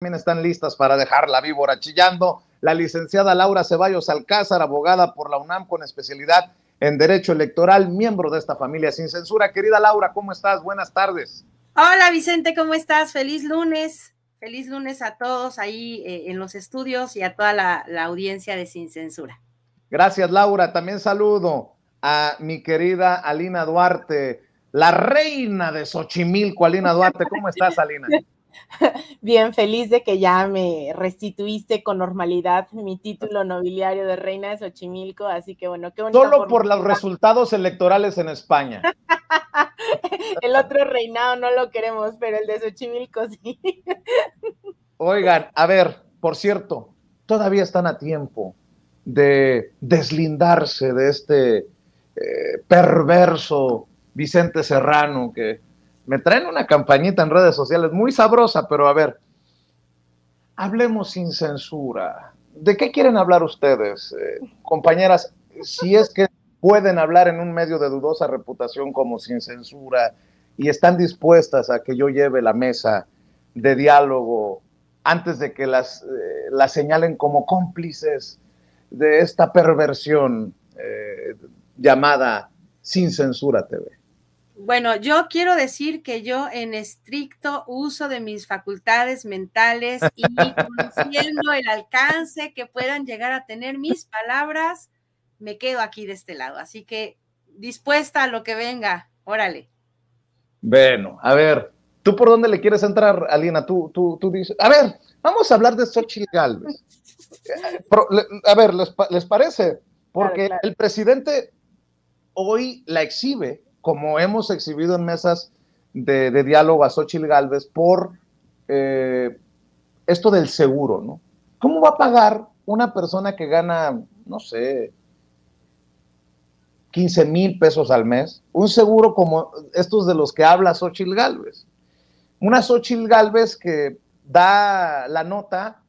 también están listas para dejar la víbora chillando. La licenciada Laura Ceballos Alcázar, abogada por la UNAM con especialidad en Derecho Electoral, miembro de esta familia sin censura. Querida Laura, ¿cómo estás? Buenas tardes. Hola Vicente, ¿cómo estás? Feliz lunes. Feliz lunes a todos ahí eh, en los estudios y a toda la, la audiencia de Sin Censura. Gracias Laura. También saludo a mi querida Alina Duarte, la reina de Xochimilco, Alina Duarte. ¿Cómo estás, Alina? bien feliz de que ya me restituiste con normalidad mi título nobiliario de reina de Xochimilco, así que bueno, qué bonito. Solo por los resultados electorales en España. el otro reinado no lo queremos, pero el de Xochimilco sí. Oigan, a ver, por cierto, todavía están a tiempo de deslindarse de este eh, perverso Vicente Serrano que me traen una campañita en redes sociales muy sabrosa, pero a ver, hablemos sin censura. ¿De qué quieren hablar ustedes, eh, compañeras? Si es que pueden hablar en un medio de dudosa reputación como sin censura y están dispuestas a que yo lleve la mesa de diálogo antes de que las, eh, señalen como cómplices de esta perversión eh, llamada sin censura TV. Bueno, yo quiero decir que yo en estricto uso de mis facultades mentales y conociendo el alcance que puedan llegar a tener mis palabras, me quedo aquí de este lado. Así que dispuesta a lo que venga, órale. Bueno, a ver, ¿tú por dónde le quieres entrar, Alina? Tú, tú, tú dices, a ver, vamos a hablar de Xochitl Galvez. a ver, ¿les, parece? Porque el presidente hoy la exhibe como hemos exhibido en mesas de, diálogo a Xochitl Galvez, por eh, esto del seguro, ¿no? ¿Cómo va a pagar una persona que gana, no sé, 15 mil pesos al mes, un seguro como estos de los que habla Xochitl Galvez? Una Xochitl Galvez que da la nota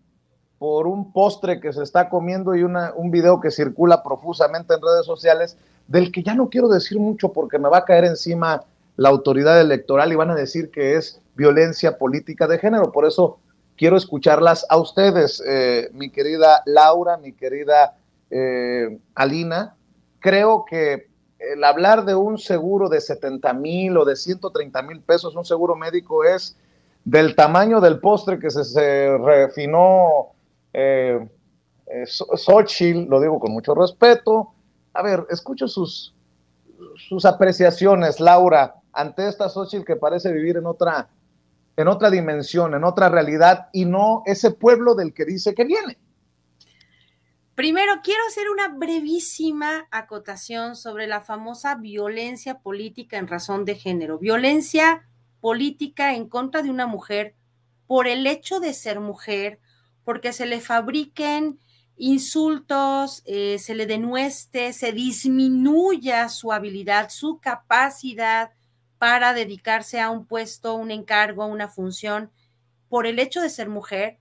por un postre que se está comiendo y un video que circula profusamente en redes sociales del que ya no quiero decir mucho porque me va a caer encima la autoridad electoral y van a decir que es violencia política de género. Por eso quiero escucharlas a ustedes, eh, mi querida Laura, mi querida eh, Alina. Creo que el hablar de un seguro de 70 mil o de 130 mil pesos, un seguro médico es del tamaño del postre que se, refinó eh, eh Xochitl, lo digo con mucho respeto, a ver, escucho sus, sus apreciaciones, Laura, ante esta Xochitl que parece vivir en otra, en otra dimensión, en otra realidad, y no ese pueblo del que dice que viene. Primero, quiero hacer una brevísima acotación sobre la famosa violencia política en razón de género. Violencia política en contra de una mujer por el hecho de ser mujer, porque se le fabriquen insultos, eh, se le denueste, se disminuya su habilidad, su capacidad para dedicarse a un puesto, un encargo, una función, por el hecho de ser mujer,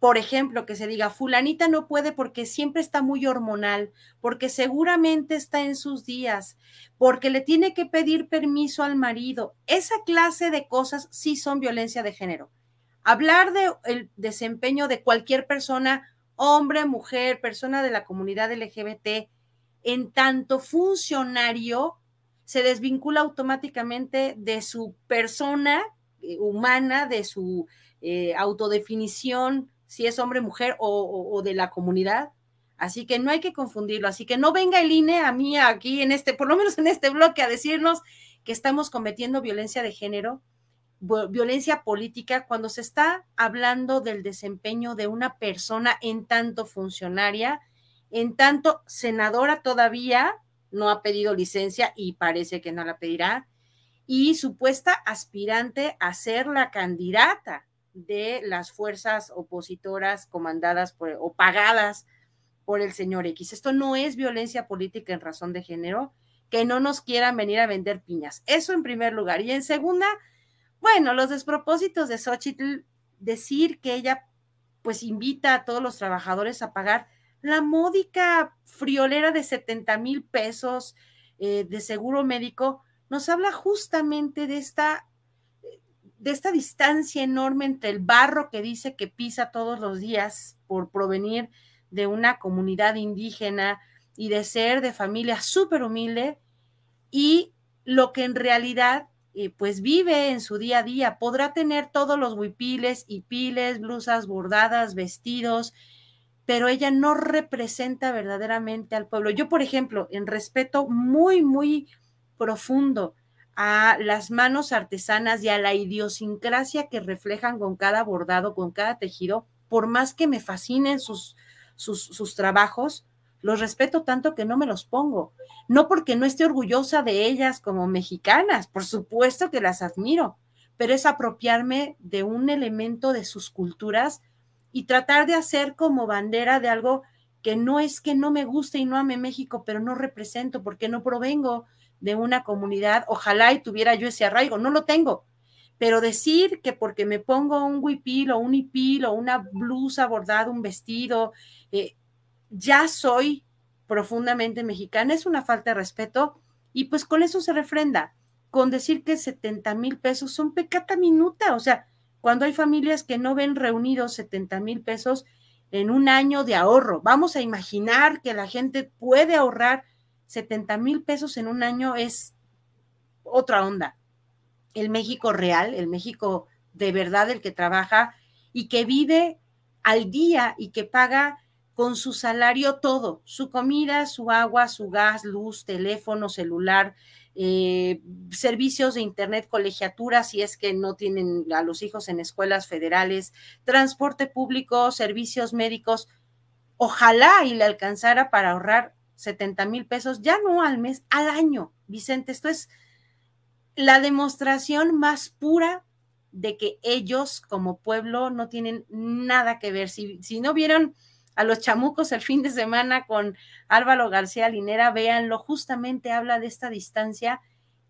por ejemplo, que se diga, fulanita no puede porque siempre está muy hormonal, porque seguramente está en sus días, porque le tiene que pedir permiso al marido. Esa clase de cosas sí son violencia de género. Hablar del desempeño de cualquier persona hombre, mujer, persona de la comunidad LGBT, en tanto funcionario, se desvincula automáticamente de su persona eh, humana, de su eh, autodefinición, si es hombre, mujer o, de la comunidad. Así que no hay que confundirlo. Así que no venga el INE a mí aquí en este, por lo menos en este bloque, a decirnos que estamos cometiendo violencia de género, violencia política cuando se está hablando del desempeño de una persona en tanto funcionaria, en tanto senadora todavía no ha pedido licencia y parece que no la pedirá, y supuesta aspirante a ser la candidata de las fuerzas opositoras comandadas por, o pagadas por el señor X. Esto no es violencia política en razón de género, que no nos quieran venir a vender piñas. Eso en primer lugar. Y en segunda, bueno, los despropósitos de Xochitl, decir que ella pues invita a todos los trabajadores a pagar la módica friolera de 70 mil pesos eh, de seguro médico, nos habla justamente de esta, eh, de esta distancia enorme entre el barro que dice que pisa todos los días por provenir de una comunidad indígena y de ser de familia súper humilde y lo que en realidad pues vive en su día a día, podrá tener todos los huipiles y piles, blusas bordadas, vestidos, pero ella no representa verdaderamente al pueblo. Yo, por ejemplo, en respeto muy, muy profundo a las manos artesanas y a la idiosincrasia que reflejan con cada bordado, con cada tejido, por más que me fascinen sus, sus trabajos, los respeto tanto que no me los pongo. No porque no esté orgullosa de ellas como mexicanas, por supuesto que las admiro, pero es apropiarme de un elemento de sus culturas y tratar de hacer como bandera de algo que no es que no me guste y no ame México, pero no represento porque no provengo de una comunidad. Ojalá y tuviera yo ese arraigo, no lo tengo. Pero decir que porque me pongo un huipil o un hipil o una blusa bordada, un vestido, eh, ya soy profundamente mexicana, es una falta de respeto y pues con eso se refrenda, con decir que 70 mil pesos son pecata minuta, o sea, cuando hay familias que no ven reunidos 70 mil pesos en un año de ahorro, vamos a imaginar que la gente puede ahorrar 70 mil pesos en un año es otra onda. El México real, el México de verdad, el que trabaja y que vive al día y que paga con su salario todo, su comida, su agua, su gas, luz, teléfono, celular, eh, servicios de internet, colegiatura, si es que no tienen a los hijos en escuelas federales, transporte público, servicios médicos. Ojalá y le alcanzara para ahorrar 70 mil pesos, ya no al mes, al año. Vicente, esto es la demostración más pura de que ellos como pueblo no tienen nada que ver. Si, si no vieron a los chamucos el fin de semana con Álvaro García Linera, véanlo, justamente habla de esta distancia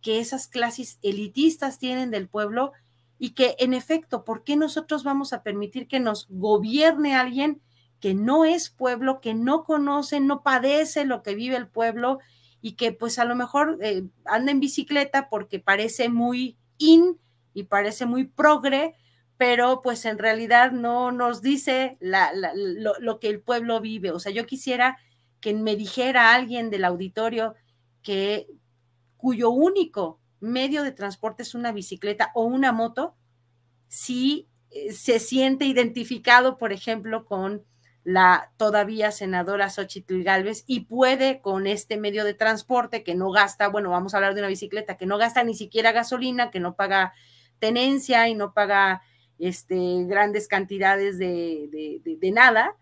que esas clases elitistas tienen del pueblo y que en efecto, ¿por qué nosotros vamos a permitir que nos gobierne alguien que no es pueblo, que no conoce, no padece lo que vive el pueblo y que pues a lo mejor eh, anda en bicicleta porque parece muy in y parece muy progre, pero pues en realidad no nos dice lo, que el pueblo vive. O sea, yo quisiera que me dijera alguien del auditorio que cuyo único medio de transporte es una bicicleta o una moto, si eh, se siente identificado, por ejemplo, con la todavía senadora Xochitl Galvez y puede con este medio de transporte que no gasta, bueno, vamos a hablar de una bicicleta que no gasta ni siquiera gasolina, que no paga tenencia y no paga este, grandes cantidades de, nada,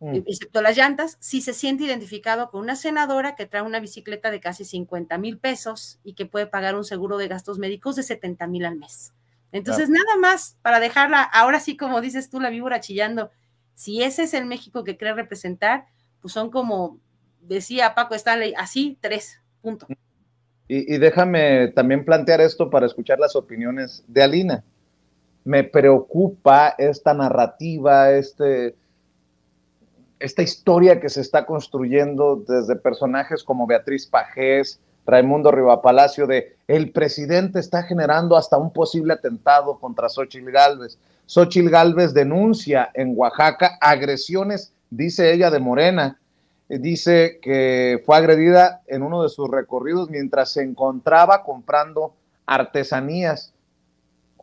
mm. excepto las llantas, si se siente identificado con una senadora que trae una bicicleta de casi 50 mil pesos y que puede pagar un seguro de gastos médicos de 70 mil al mes. Entonces, nada más para dejarla, ahora sí, como dices tú, la víbora chillando, si ese es el México que cree representar, pues son como decía Paco Stanley, así, tres, punto. y déjame también plantear esto para escuchar las opiniones de Alina me preocupa esta narrativa, este, esta historia que se está construyendo desde personajes como Beatriz Pajés, Raimundo Rivapalacio, de el presidente está generando hasta un posible atentado contra Xochitl Galvez. Xochitl Galvez denuncia en Oaxaca agresiones, dice ella, de Morena. Eh, dice que fue agredida en uno de sus recorridos mientras se encontraba comprando artesanías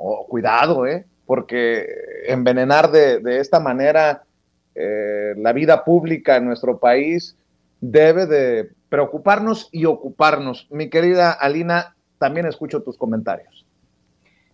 Oh, cuidado, ¿eh? porque envenenar de, esta manera eh, la vida pública en nuestro país debe de preocuparnos y ocuparnos. Mi querida Alina, también escucho tus comentarios.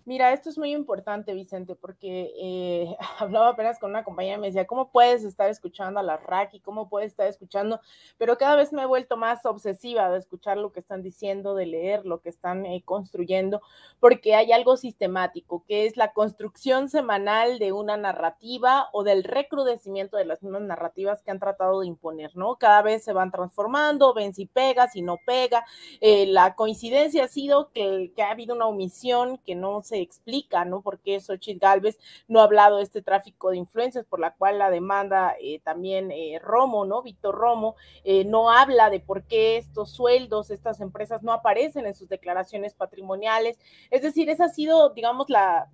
Mira, esto es muy importante, Vicente, porque eh, hablaba apenas con una compañera y me decía, ¿cómo puedes estar escuchando a la RAC y cómo puedes estar escuchando? Pero cada vez me he vuelto más obsesiva de escuchar lo que están diciendo, de leer lo que están eh, construyendo, porque hay algo sistemático, que es la construcción semanal de una narrativa o del recrudecimiento de las mismas narrativas que han tratado de imponer, ¿no? Cada vez se van transformando, ven si pega, si no pega. Eh, la coincidencia ha sido que ha habido una omisión que no se explica, ¿no? Por qué Xochitl Galvez no ha hablado de este tráfico de influencias, por la cual la demanda eh, también eh, Romo, ¿no? Víctor Romo, eh, no habla de por qué estos sueldos, estas empresas no aparecen en sus declaraciones patrimoniales. Es decir, esa ha sido, digamos, la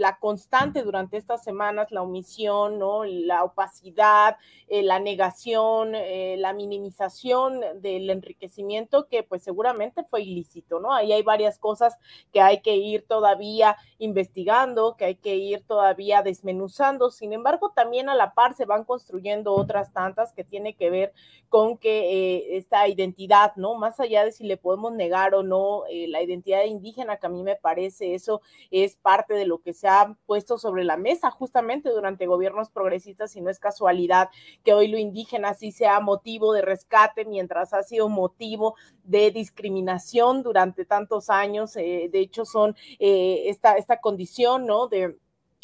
la constante durante estas semanas, la omisión, ¿no? la opacidad, eh, la negación, eh, la minimización del enriquecimiento que pues seguramente fue ilícito, ¿no? Ahí hay varias cosas que hay que ir todavía investigando, que hay que ir todavía desmenuzando. Sin embargo, también a la par se van construyendo otras tantas que tiene que ver con que eh, esta identidad, ¿no? Más allá de si le podemos negar o no la identidad indígena, que a mí me parece eso es parte de lo que se ha ha puesto sobre la mesa justamente durante gobiernos progresistas y no es casualidad que hoy lo indígena sí sea motivo de rescate mientras ha sido motivo de discriminación durante tantos años. Eh, de hecho, son eh, esta, esta condición, ¿no? De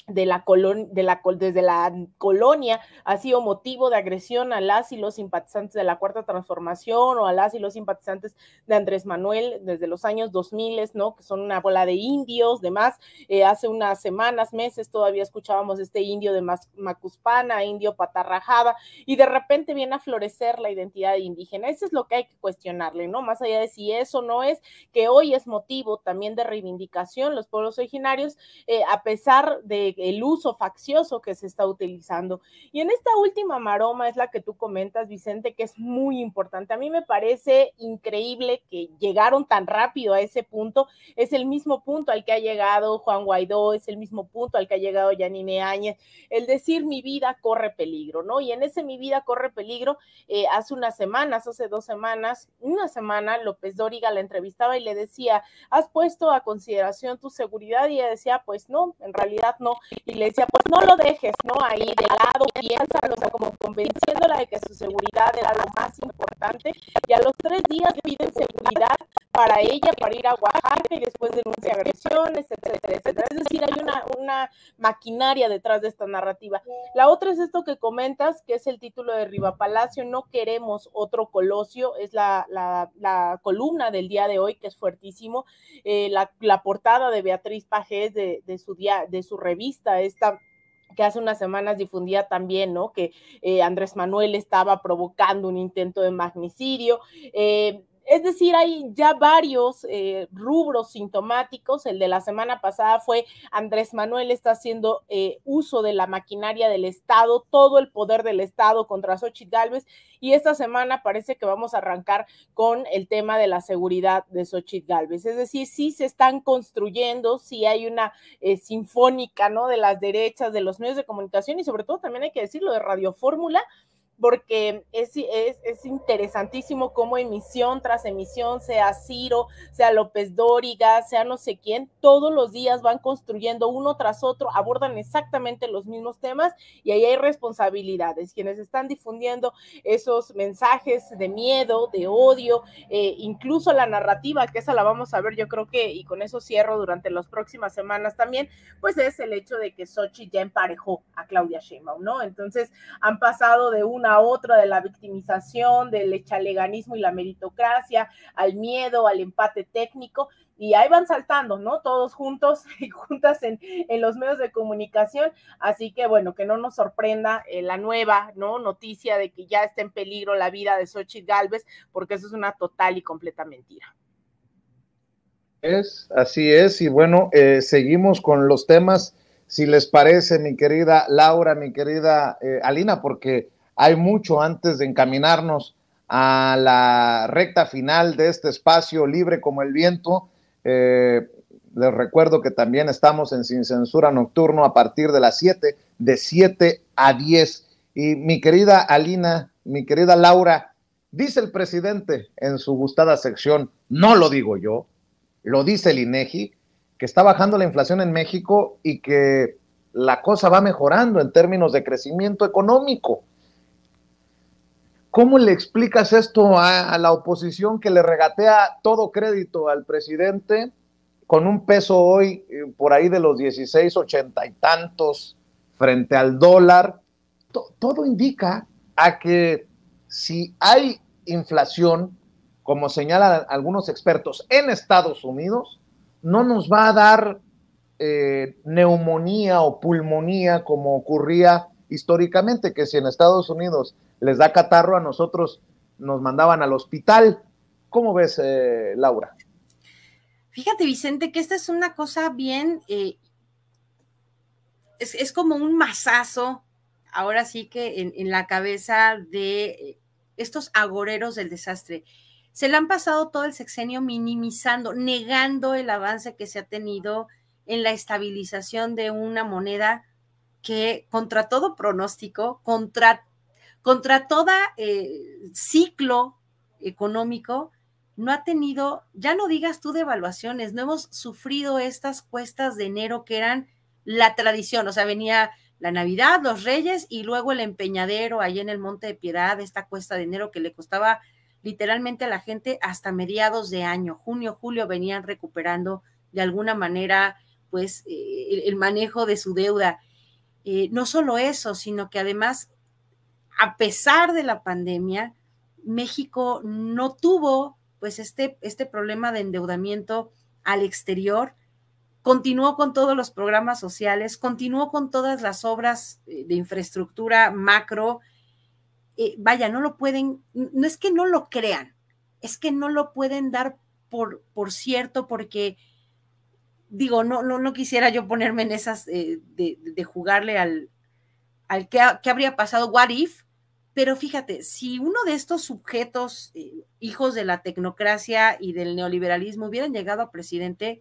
de la de la, desde la colonia ha sido motivo de agresión a las y los simpatizantes de la Cuarta Transformación o a las y los simpatizantes de Andrés Manuel desde los años 2000, ¿no? Que son una bola de indios, demás. Eh, hace unas semanas, meses, todavía escuchábamos este indio de Macuspana, indio patarrajada, y de repente viene a florecer la identidad indígena. Eso es lo que hay que cuestionarle, ¿no? Más allá de si eso no es, que hoy es motivo también de reivindicación los pueblos originarios, eh, a pesar de el uso faccioso que se está utilizando. Y en esta última maroma es la que tú comentas, Vicente, que es muy importante. A mí me parece increíble que llegaron tan rápido a ese punto. Es el mismo punto al que ha llegado Juan Guaidó, es el mismo punto al que ha llegado Yanine Áñez. El decir mi vida corre peligro, ¿no? Y en ese mi vida corre peligro, eh, hace unas semanas, hace dos semanas, una semana, López Dóriga la entrevistaba y le decía, ¿has puesto a consideración tu seguridad? Y ella decía, pues no, en realidad no y le decía, pues no lo dejes, ¿no? Ahí de lado, piénsalo, o sea, como convenciéndola de que su seguridad era lo más importante. Y a los tres días piden seguridad para ella, para ir a Oaxaca y después denuncia agresiones, etcétera, etcétera. Es decir, hay una, una maquinaria detrás de esta narrativa. La otra es esto que comentas, que es el título de Riva Palacio, No queremos otro colosio, es la, la, columna del día de hoy, que es fuertísimo. Eh, la, portada de Beatriz Pajés de, su, de su revista esta que hace unas semanas difundía también, ¿no? Que eh, Andrés Manuel estaba provocando un intento de magnicidio. Eh, es decir, hay ya varios eh, rubros sintomáticos. El de la semana pasada fue Andrés Manuel está haciendo eh, uso de la maquinaria del Estado, todo el poder del Estado contra Xochitl Galvez. Y esta semana parece que vamos a arrancar con el tema de la seguridad de Xochitl Galvez. Es decir, sí se están construyendo, sí hay una eh, sinfónica, ¿no? De las derechas, de los medios de comunicación y sobre todo también hay que decirlo de Radio Fórmula porque es, es, es, interesantísimo cómo emisión tras emisión, sea Ciro, sea López Dóriga, sea no sé quién, todos los días van construyendo uno tras otro, abordan exactamente los mismos temas y ahí hay responsabilidades. Quienes están difundiendo esos mensajes de miedo, de odio, eh, incluso la narrativa, que esa la vamos a ver yo creo que, y con eso cierro durante las próximas semanas también, pues es el hecho de que Sochi ya emparejó a Claudia Sheinbaum, ¿no? Entonces han pasado de una a otra de la victimización, del echaleganismo y la meritocracia, al miedo, al empate técnico, y ahí van saltando, ¿no? Todos juntos y juntas en, los medios de comunicación. Así que bueno, que no nos sorprenda eh, la nueva, ¿no? Noticia de que ya está en peligro la vida de Xochitl Galvez, porque eso es una total y completa mentira. Es, así es, y bueno, eh, seguimos con los temas, si les parece, mi querida Laura, mi querida eh, Alina, porque hay mucho antes de encaminarnos a la recta final de este espacio libre como el viento. Eh, les recuerdo que también estamos en Sin Censura Nocturno a partir de las 7, de 7 a 10. Y mi querida Alina, mi querida Laura, dice el presidente en su gustada sección, no lo digo yo, lo dice el INEGI, que está bajando la inflación en México y que la cosa va mejorando en términos de crecimiento económico. ¿Cómo le explicas esto a, la oposición que le regatea todo crédito al presidente con un peso hoy eh, por ahí de los 16, 80 y tantos frente al dólar? todo indica a que si hay inflación, como señalan algunos expertos en Estados Unidos, no nos va a dar eh, neumonía o pulmonía como ocurría históricamente, que si en Estados Unidos les da catarro, a nosotros nos mandaban al hospital. ¿Cómo ves, eh, Laura? Fíjate, Vicente, que esta es una cosa bien, eh, es, como un masazo, ahora sí que en, en la cabeza de eh, estos agoreros del desastre se le han pasado todo el sexenio minimizando, negando el avance que se ha tenido en la estabilización de una moneda que contra todo pronóstico, contra contra todo eh, ciclo económico, no ha tenido, ya no digas tú devaluaciones, evaluaciones, no hemos sufrido estas cuestas de enero que eran la tradición, o sea, venía la Navidad, los Reyes y luego el empeñadero ahí en el Monte de Piedad, esta cuesta de enero que le costaba literalmente a la gente hasta mediados de año, junio, julio, venían recuperando de alguna manera pues eh, el, manejo de su deuda. Eh, no solo eso, sino que además a pesar de la pandemia, México no tuvo pues este, este problema de endeudamiento al exterior, continuó con todos los programas sociales, continuó con todas las obras eh, de infraestructura macro. Eh, vaya, no lo pueden, no es que no lo crean, es que no lo pueden dar por, por cierto, porque digo, no, no, quisiera yo ponerme en esas eh, de, jugarle al, al qué habría pasado, what if, pero fíjate, si uno de estos sujetos, eh, hijos de la tecnocracia y del neoliberalismo, hubieran llegado a presidente,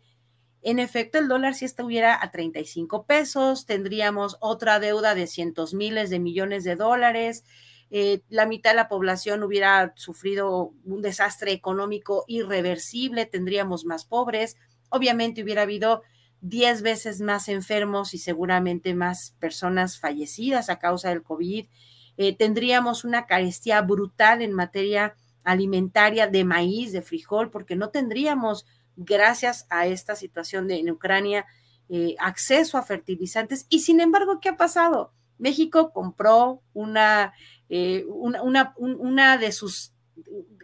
en efecto el dólar si estuviera a 35 pesos, tendríamos otra deuda de cientos miles de millones de dólares, eh, la mitad de la población hubiera sufrido un desastre económico irreversible, tendríamos más pobres, obviamente hubiera habido 10 veces más enfermos y seguramente más personas fallecidas a causa del COVID eh, tendríamos una carestía brutal en materia alimentaria de maíz, de frijol, porque no tendríamos, gracias a esta situación de, en Ucrania, eh, acceso a fertilizantes. Y sin embargo, ¿qué ha pasado? México compró una, eh, una, de sus,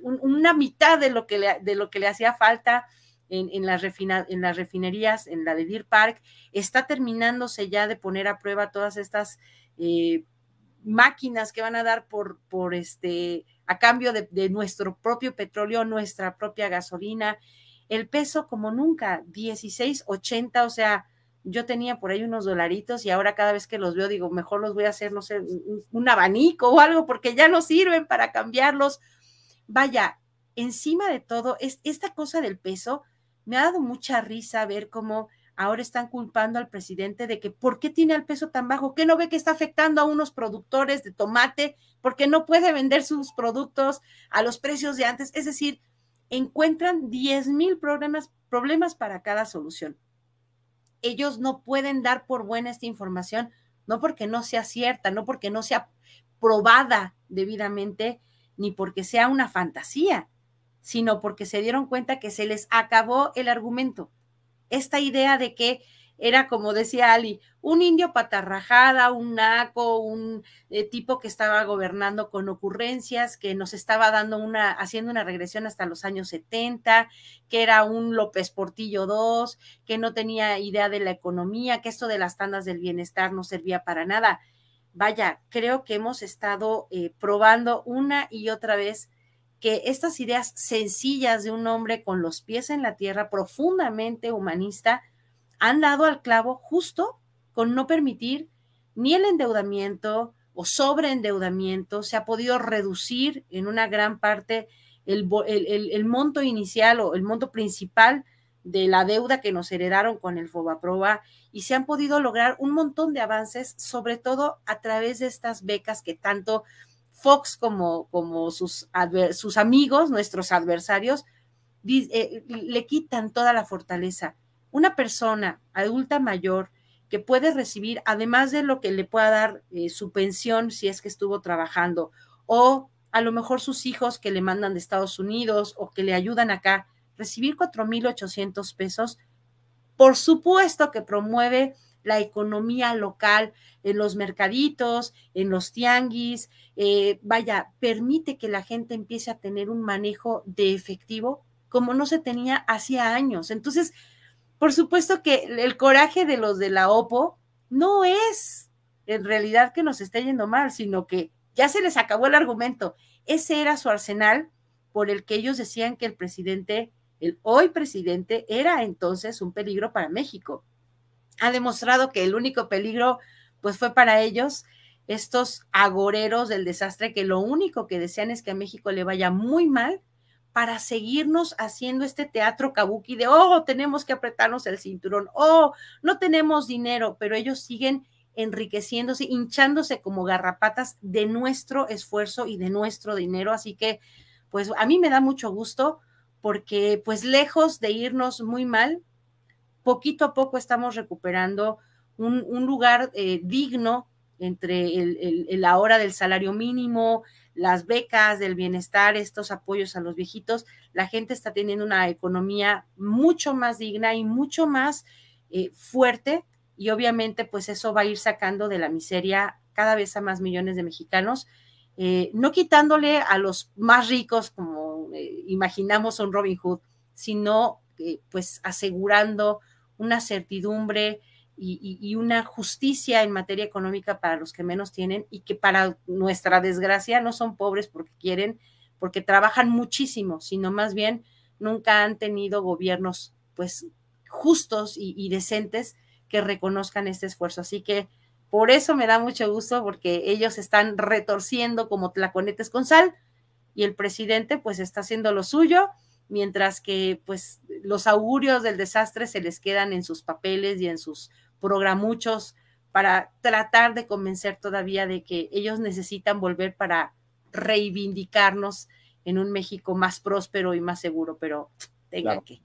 una mitad de lo que le, de lo que le hacía falta en, en, las en, las refinerías, en la de Deer Park, está terminándose ya de poner a prueba todas estas eh, máquinas que van a dar por, por este, a cambio de, nuestro propio petróleo, nuestra propia gasolina, el peso como nunca, 16.80, o sea, yo tenía por ahí unos dolaritos y ahora cada vez que los veo digo, mejor los voy a hacer, no sé, un, un abanico o algo porque ya no sirven para cambiarlos. Vaya, encima de todo, es, esta cosa del peso me ha dado mucha risa ver cómo ahora están culpando al presidente de que ¿por qué tiene el peso tan bajo? ¿Qué no ve que está afectando a unos productores de tomate? Porque no puede vender sus productos a los precios de antes. Es decir, encuentran 10 mil problemas, problemas para cada solución. Ellos no pueden dar por buena esta información, no porque no sea cierta, no porque no sea probada debidamente, ni porque sea una fantasía, sino porque se dieron cuenta que se les acabó el argumento esta idea de que era como decía Ali, un indio patarrajada, un naco, un eh, tipo que estaba gobernando con ocurrencias, que nos estaba dando una, haciendo una regresión hasta los años 70, que era un López Portillo II, que no tenía idea de la economía, que esto de las tandas del bienestar no servía para nada. Vaya, creo que hemos estado eh, probando una y otra vez que estas ideas sencillas de un hombre con los pies en la tierra, profundamente humanista, han dado al clavo justo con no permitir ni el endeudamiento o sobreendeudamiento, se ha podido reducir en una gran parte el, monto inicial o el monto principal de la deuda que nos heredaron con el Fobaproba y se han podido lograr un montón de avances, sobre todo a través de estas becas que tanto Fox como, como sus, sus amigos, nuestros adversarios, eh, le quitan toda la fortaleza. Una persona adulta mayor que puede recibir, además de lo que le pueda dar eh, su pensión si es que estuvo trabajando, o a lo mejor sus hijos que le mandan de Estados Unidos o que le ayudan acá, recibir 4.800 pesos, por supuesto que promueve la economía local en los mercaditos, en los tianguis, eh, vaya, permite que la gente empiece a tener un manejo de efectivo como no se tenía hacía años. Entonces, por supuesto que el coraje de los de la OPO no es en realidad que nos esté yendo mal, sino que ya se les acabó el argumento. Ese era su arsenal por el que ellos decían que el presidente, el hoy presidente, era entonces un peligro para México ha demostrado que el único peligro pues fue para ellos estos agoreros del desastre que lo único que desean es que a México le vaya muy mal para seguirnos haciendo este teatro kabuki de, oh, tenemos que apretarnos el cinturón, oh, no tenemos dinero, pero ellos siguen enriqueciéndose, hinchándose como garrapatas de nuestro esfuerzo y de nuestro dinero. Así que, pues a mí me da mucho gusto porque, pues lejos de irnos muy mal, poquito a poco estamos recuperando un, lugar eh, digno entre la hora del salario mínimo, las becas del bienestar, estos apoyos a los viejitos, la gente está teniendo una economía mucho más digna y mucho más eh, fuerte y obviamente pues eso va a ir sacando de la miseria cada vez a más millones de mexicanos, eh, no quitándole a los más ricos como imaginamos un Robin Hood, sino pues asegurando una certidumbre y, una justicia en materia económica para los que menos tienen y que para nuestra desgracia no son pobres porque quieren, porque trabajan muchísimo, sino más bien nunca han tenido gobiernos pues justos y, y decentes que reconozcan este esfuerzo. Así que por eso me da mucho gusto porque ellos están retorciendo como tlaconetes con sal y el presidente pues está haciendo lo suyo mientras que pues los augurios del desastre se les quedan en sus papeles y en sus programuchos para tratar de convencer todavía de que ellos necesitan volver para reivindicarnos en un México más próspero y más seguro, pero tenga que.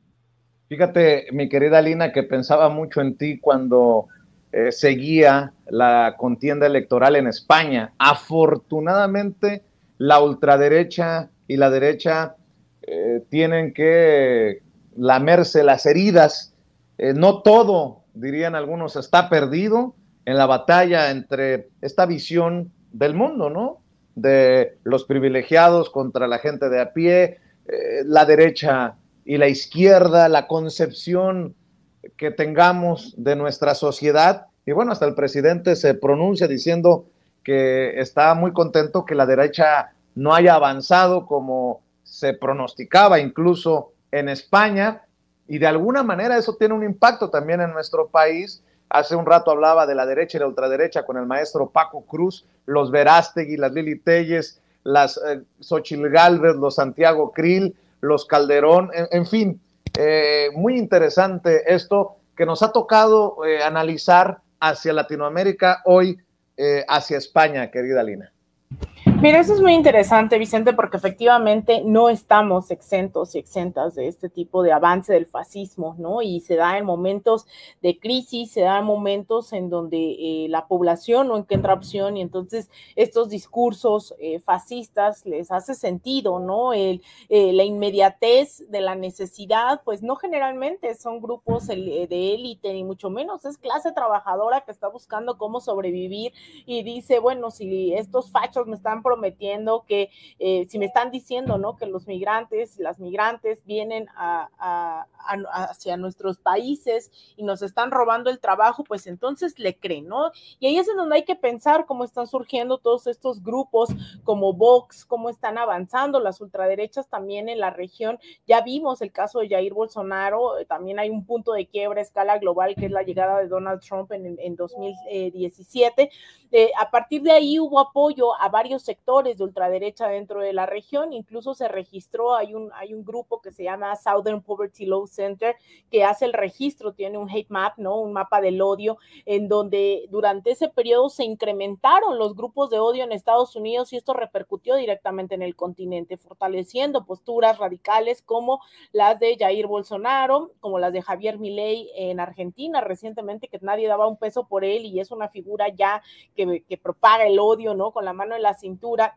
Fíjate, mi querida Lina, que pensaba mucho en ti cuando eh, seguía la contienda electoral en España. Afortunadamente, la ultraderecha y la derecha eh, tienen que lamerse las heridas. Eh, no todo, dirían algunos, está perdido en la batalla entre esta visión del mundo, ¿no? De los privilegiados contra la gente de a pie, eh, la derecha y la izquierda, la concepción que tengamos de nuestra sociedad. Y bueno, hasta el presidente se pronuncia diciendo que está muy contento que la derecha no haya avanzado como se pronosticaba incluso en España, y de alguna manera eso tiene un impacto también en nuestro país. Hace un rato hablaba de la derecha y la ultraderecha con el maestro Paco Cruz, los Verástegui, las Lili Telles, las eh, Galvez, los Santiago Krill, los Calderón, en, fin, eh, muy interesante esto que nos ha tocado eh, analizar hacia Latinoamérica, hoy eh, hacia España, querida Lina. Mira, eso es muy interesante, Vicente, porque efectivamente no estamos exentos y exentas de este tipo de avance del fascismo, ¿no? Y se da en momentos de crisis, se da en momentos en donde eh, la población no encuentra opción y entonces estos discursos eh, fascistas les hace sentido, ¿no? El, eh, la inmediatez de la necesidad, pues no generalmente son grupos de élite, ni mucho menos, es clase trabajadora que está buscando cómo sobrevivir y dice, bueno, si estos fachos me están prometiendo que, eh, si me están diciendo, ¿no? Que los migrantes las migrantes vienen hacia nuestros países y nos están robando el trabajo, pues entonces le creen, ¿no? Y ahí es donde hay que pensar cómo están surgiendo todos estos grupos como Vox, cómo están avanzando las ultraderechas también en la región. Ya vimos el caso de Jair Bolsonaro, eh, también hay un punto de quiebra a escala global que es la llegada de Donald Trump en, 2017. Eh, a partir de ahí hubo apoyo a varios sectores de ultraderecha dentro de la región. Incluso se registró, hay un, hay un grupo que se llama Southern Poverty Law Center que hace el registro, tiene un hate map, ¿no? Un mapa del odio, en donde durante ese periodo se incrementaron los grupos de odio en Estados Unidos y esto repercutió directamente en el continente, fortaleciendo posturas radicales como las de Jair Bolsonaro, como las de Javier Milei en Argentina recientemente, que nadie daba un peso por él y es una figura ya que, que propaga el odio, ¿no? Con la mano la cintura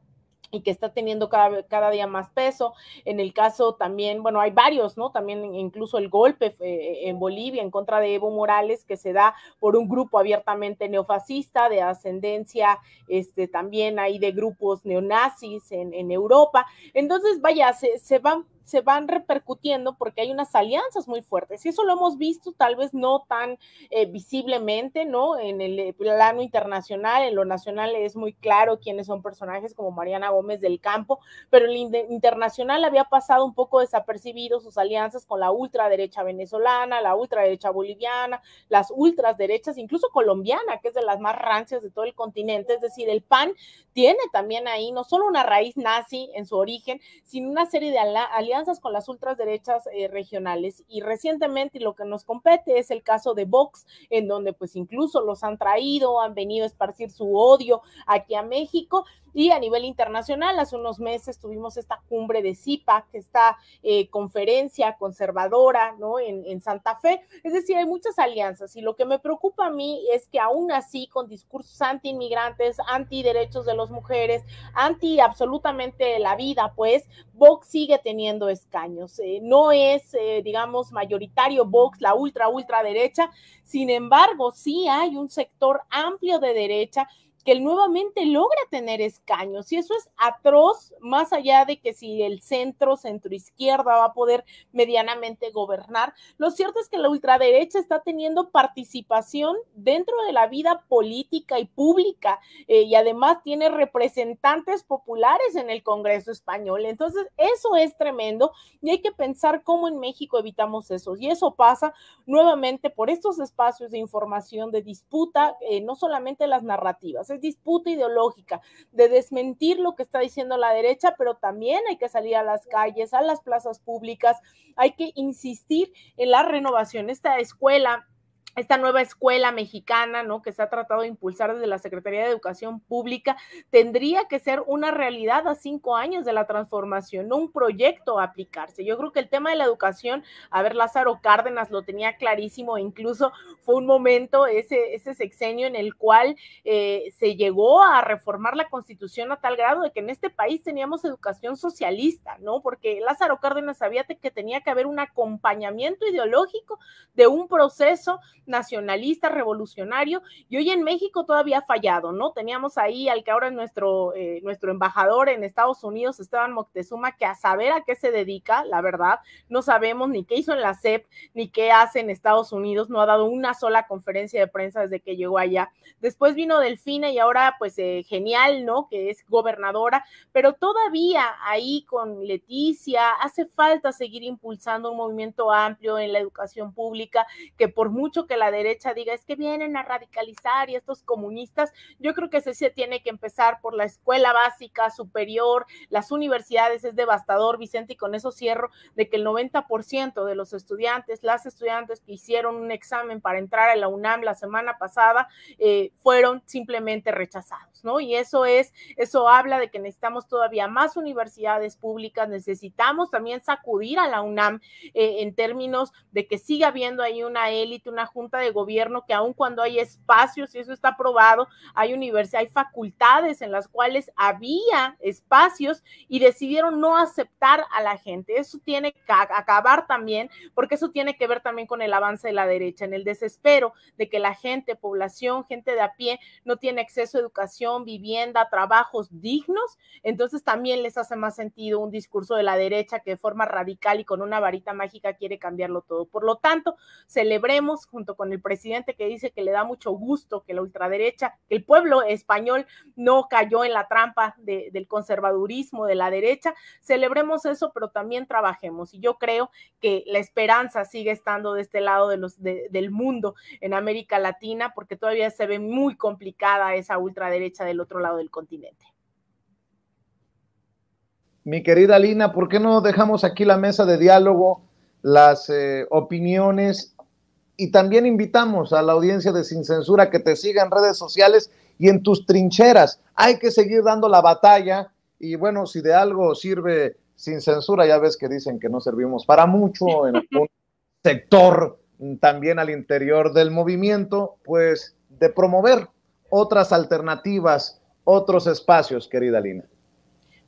y que está teniendo cada, día más peso. En el caso también, bueno, hay varios, ¿no? También incluso el golpe eh, eh, en Bolivia en contra de Evo Morales que se da por un grupo abiertamente neofascista de ascendencia, este, también hay de grupos neonazis en, Europa. Entonces, vaya, se, se van se van repercutiendo porque hay unas alianzas muy fuertes. Y eso lo hemos visto tal vez no tan eh, visiblemente, ¿no? En el eh, plano internacional, en lo nacional es muy claro quiénes son personajes como Mariana Gómez del Campo, pero el internacional había pasado un poco desapercibido sus alianzas con la ultraderecha venezolana, la ultraderecha boliviana, las ultraderechas, incluso colombiana, que es de las más rancias de todo el continente. Es decir, el PAN tiene también ahí no solo una raíz nazi en su origen, sino una serie de alianzas con las ultraderechas eh, regionales y recientemente lo que nos compete es el caso de Vox, en donde pues incluso los han traído, han venido a esparcir su odio aquí a México y a nivel internacional, hace unos meses tuvimos esta cumbre de CIPAC, esta eh, conferencia conservadora ¿no? En, Santa Fe. Es decir, hay muchas alianzas y lo que me preocupa a mí es que aún así, con discursos anti-inmigrantes, anti-derechos de las mujeres, anti absolutamente la vida, pues Vox sigue teniendo escaños. Eh, no es, eh, digamos, mayoritario Vox, la ultra, ultra derecha. Sin embargo, sí hay un sector amplio de derecha que él nuevamente logra tener escaños. Y eso es atroz, más allá de que si el centro, centro izquierda va a poder medianamente gobernar. Lo cierto es que la ultraderecha está teniendo participación dentro de la vida política y pública eh, y además tiene representantes populares en el Congreso español. Entonces, eso es tremendo y hay que pensar cómo en México evitamos eso. Y eso pasa nuevamente por estos espacios de información, de disputa, eh, no solamente las narrativas, es disputa ideológica, de desmentir lo que está diciendo la derecha, pero también hay que salir a las calles, a las plazas públicas, hay que insistir en la renovación. Esta escuela esta nueva escuela mexicana, ¿no? Que se ha tratado de impulsar desde la Secretaría de Educación Pública, tendría que ser una realidad a cinco años de la transformación, un proyecto a aplicarse. Yo creo que el tema de la educación, a ver, Lázaro Cárdenas lo tenía clarísimo, incluso fue un momento, ese, ese sexenio en el cual eh, se llegó a reformar la constitución a tal grado de que en este país teníamos educación socialista, ¿no? Porque Lázaro Cárdenas sabía que tenía que haber un acompañamiento ideológico de un proceso nacionalista, revolucionario, y hoy en México todavía ha fallado, ¿no? Teníamos ahí al que ahora es nuestro, eh, nuestro embajador en Estados Unidos, Esteban Moctezuma, que a saber a qué se dedica, la verdad, no sabemos ni qué hizo en la CEP, ni qué hace en Estados Unidos, no ha dado una sola conferencia de prensa desde que llegó allá. Después vino Delfina y ahora, pues, eh, genial, ¿no? Que es gobernadora, pero todavía ahí con Leticia hace falta seguir impulsando un movimiento amplio en la educación pública, que por mucho que la derecha diga es que vienen a radicalizar y estos comunistas, yo creo que se, se tiene que empezar por la escuela básica, superior, las universidades, es devastador, Vicente, y con eso cierro, de que el 90% de los estudiantes, las estudiantes que hicieron un examen para entrar a la UNAM la semana pasada, eh, fueron simplemente rechazados, ¿no? Y eso es, eso habla de que necesitamos todavía más universidades públicas, necesitamos también sacudir a la UNAM eh, en términos de que siga habiendo ahí una élite, una Junta de Gobierno que aun cuando hay espacios, y eso está aprobado, hay universidades, hay facultades en las cuales había espacios y decidieron no aceptar a la gente. Eso tiene que acabar también, porque eso tiene que ver también con el avance de la derecha, en el desespero de que la gente, población, gente de a pie, no tiene acceso a educación, vivienda, trabajos dignos. Entonces también les hace más sentido un discurso de la derecha que de forma radical y con una varita mágica quiere cambiarlo todo. Por lo tanto, celebremos junto con el presidente que dice que le da mucho gusto que la ultraderecha, que el pueblo español no cayó en la trampa del conservadurismo de la derecha. Celebremos eso, pero también trabajemos. Y yo creo que la esperanza sigue estando de este lado del mundo en América Latina, porque todavía se ve muy complicada esa ultraderecha del otro lado del continente. Mi querida Lina, ¿por qué no dejamos aquí la mesa de diálogo, las eh, opiniones y también invitamos a la audiencia de Sin Censura que te siga en redes sociales y en tus trincheras. Hay que seguir dando la batalla y bueno, si de algo sirve Sin Censura, ya ves que dicen que no servimos para mucho en algún sector, mm, también al interior del movimiento, pues de promover otras alternativas, otros espacios, querida Lina.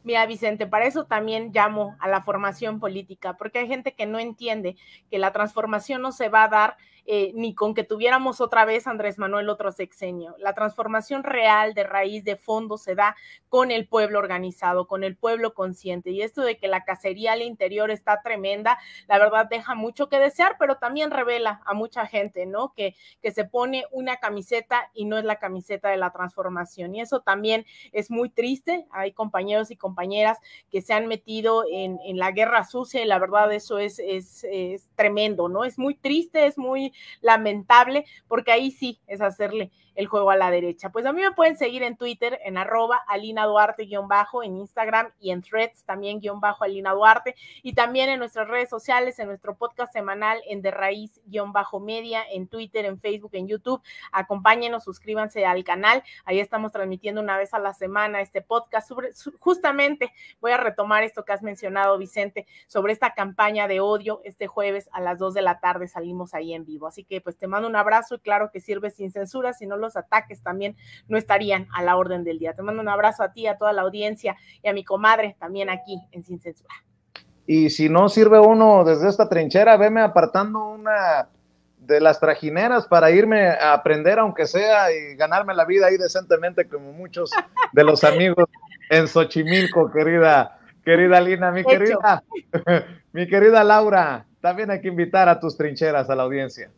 Mira, Vicente, para eso también llamo a la formación política, porque hay gente que no entiende que la transformación no se va a dar eh, ni con que tuviéramos otra vez Andrés Manuel otro sexenio. La transformación real de raíz, de fondo, se da con el pueblo organizado, con el pueblo consciente. Y esto de que la cacería al interior está tremenda, la verdad deja mucho que desear, pero también revela a mucha gente, ¿no? Que, que se pone una camiseta y no es la camiseta de la transformación. Y eso también es muy triste. Hay compañeros y compañeras que se han metido en, la guerra sucia y la verdad eso es, es, es tremendo, ¿no? Es muy triste, es muy lamentable, porque ahí sí es hacerle el juego a la derecha. Pues a mí me pueden seguir en Twitter, en arroba Alina Duarte guión bajo, en Instagram y en threads también guión bajo Alina Duarte y también en nuestras redes sociales, en nuestro podcast semanal en De Raíz guión bajo media, en Twitter, en Facebook, en YouTube. Acompáñenos, suscríbanse al canal. Ahí estamos transmitiendo una vez a la semana este podcast. Sobre, justamente voy a retomar esto que has mencionado, Vicente, sobre esta campaña de odio. Este jueves a las 2 de la tarde salimos ahí en vivo. Así que pues te mando un abrazo y claro que sirve sin censura, si no los ataques también no estarían a la orden del día. Te mando un abrazo a ti, a toda la audiencia y a mi comadre también aquí en Sin Censura. Y si no sirve uno desde esta trinchera, veme apartando una de las trajineras para irme a aprender, aunque sea, y ganarme la vida ahí decentemente, como muchos de los amigos en Xochimilco, querida, querida Lina, mi querida, mi querida Laura, también hay que invitar a tus trincheras a la audiencia.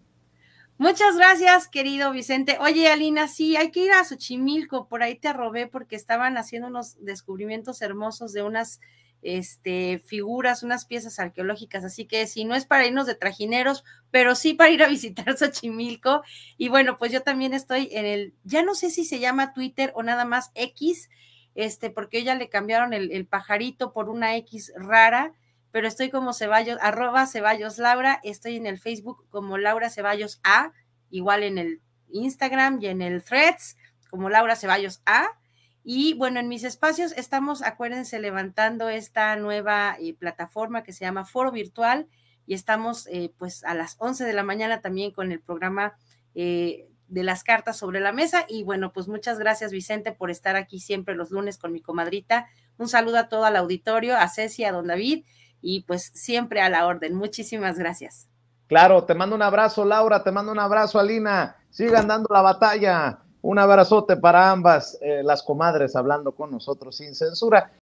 Muchas gracias, querido Vicente. Oye, Alina, sí, hay que ir a Xochimilco, por ahí te robé porque estaban haciendo unos descubrimientos hermosos de unas este, figuras, unas piezas arqueológicas, así que si no es para irnos de trajineros, pero sí para ir a visitar Xochimilco. Y bueno, pues yo también estoy en el, ya no sé si se llama Twitter o nada más X, este, porque ya le cambiaron el pajarito por una X rara pero estoy como Ceballos, arroba Ceballos Laura, estoy en el Facebook como Laura Ceballos A, igual en el Instagram y en el Threads como Laura Ceballos A. Y bueno, en mis espacios estamos, acuérdense, levantando esta nueva eh, plataforma que se llama Foro Virtual y estamos eh, pues a las 11 de la mañana también con el programa eh, de las cartas sobre la mesa. Y bueno, pues muchas gracias Vicente por estar aquí siempre los lunes con mi comadrita. Un saludo a todo el auditorio, a Ceci, a don David y pues siempre a la orden. Muchísimas gracias. Claro, te mando un abrazo, Laura, te mando un abrazo, Alina. Sigan dando la batalla. Un abrazote para ambas, eh, las comadres, hablando con nosotros sin censura.